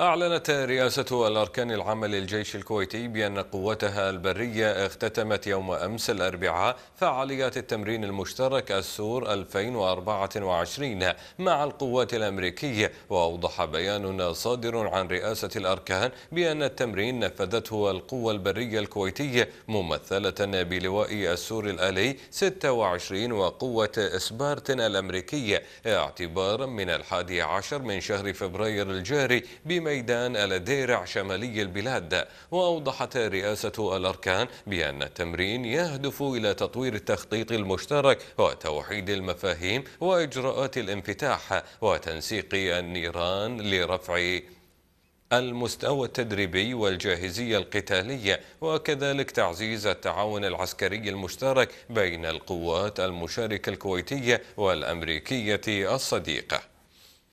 أعلنت رئاسة الأركان العامة للجيش الكويتي بأن قوتها البرية اختتمت يوم أمس الأربعاء فعاليات التمرين المشترك السور 2024 مع القوات الأمريكية وأوضح بيان صادر عن رئاسة الأركان بأن التمرين نفذته القوة البرية الكويتية ممثلة بلواء السور الآلي 26 وقوة إسبارتن الأمريكية اعتبارا من الحادي عشر من شهر فبراير الجاري بما ميدان الديرع شمالي البلاد وأوضحت رئاسة الأركان بأن التمرين يهدف إلى تطوير التخطيط المشترك وتوحيد المفاهيم وإجراءات الانفتاح وتنسيق النيران لرفع المستوى التدريبي والجاهزية القتالية وكذلك تعزيز التعاون العسكري المشترك بين القوات المشاركة الكويتية والأمريكية الصديقة